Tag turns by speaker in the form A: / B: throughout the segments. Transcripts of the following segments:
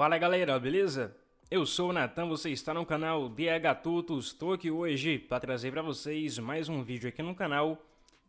A: Fala galera, beleza? Eu sou o Natan, você está no canal DH Tutos, estou aqui hoje para trazer para vocês mais um vídeo aqui no canal,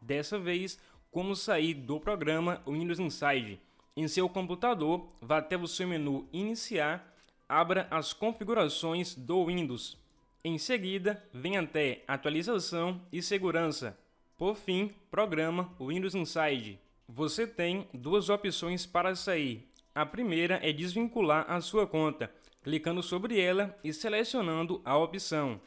A: dessa vez como sair do programa Windows Inside. Em seu computador, vá até o seu menu Iniciar, abra as configurações do Windows. Em seguida, venha até Atualização e Segurança. Por fim, Programa Windows Inside. Você tem duas opções para sair, a primeira é desvincular a sua conta, clicando sobre ela e selecionando a opção.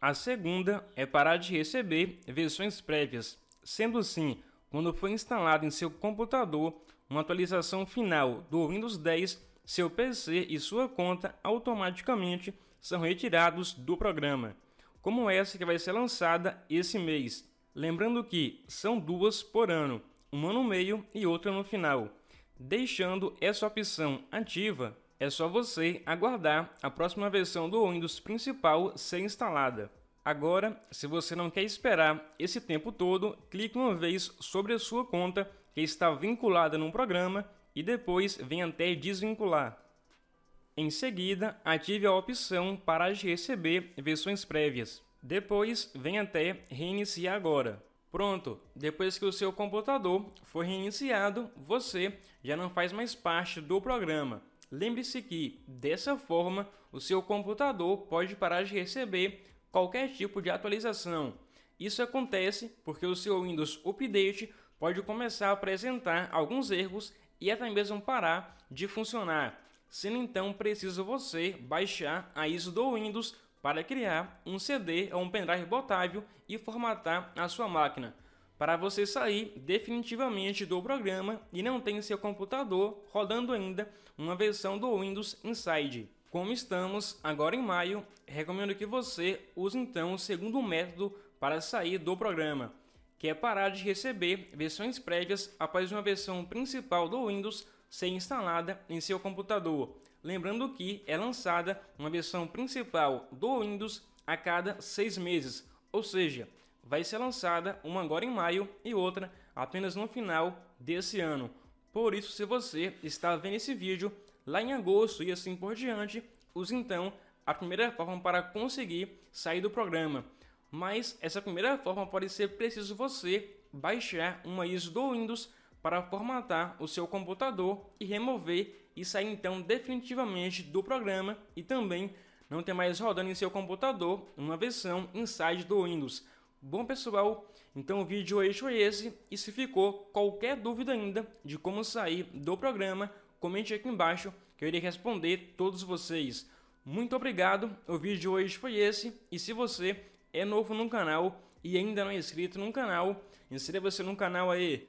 A: A segunda é parar de receber versões prévias, sendo assim, quando for instalado em seu computador uma atualização final do Windows 10, seu PC e sua conta automaticamente são retirados do programa, como essa que vai ser lançada esse mês. Lembrando que são duas por ano, uma no meio e outra no final. Deixando essa opção ativa, é só você aguardar a próxima versão do Windows principal ser instalada. Agora, se você não quer esperar esse tempo todo, clique uma vez sobre a sua conta que está vinculada num programa e depois venha até desvincular. Em seguida, ative a opção para receber versões prévias. Depois, venha até reiniciar agora. Pronto, depois que o seu computador foi reiniciado, você já não faz mais parte do programa. Lembre-se que, dessa forma, o seu computador pode parar de receber qualquer tipo de atualização. Isso acontece porque o seu Windows Update pode começar a apresentar alguns erros e até mesmo parar de funcionar, sendo então preciso você baixar a ISO do Windows para criar um CD ou um pendrive botável e formatar a sua máquina, para você sair definitivamente do programa e não ter seu computador rodando ainda uma versão do Windows Inside. Como estamos agora em maio, recomendo que você use então o segundo método para sair do programa, que é parar de receber versões prévias após uma versão principal do Windows ser instalada em seu computador. Lembrando que é lançada uma versão principal do Windows a cada seis meses, ou seja, vai ser lançada uma agora em maio e outra apenas no final desse ano. Por isso, se você está vendo esse vídeo lá em agosto e assim por diante, use então a primeira forma para conseguir sair do programa. Mas essa primeira forma pode ser preciso você baixar uma ISO do Windows para formatar o seu computador e remover e sair então definitivamente do programa e também não ter mais rodando em seu computador uma versão inside do Windows. Bom pessoal, então o vídeo hoje foi é esse e se ficou qualquer dúvida ainda de como sair do programa, comente aqui embaixo que eu irei responder todos vocês. Muito obrigado, o vídeo hoje foi esse e se você é novo no canal e ainda não é inscrito no canal, inscreva-se no canal aí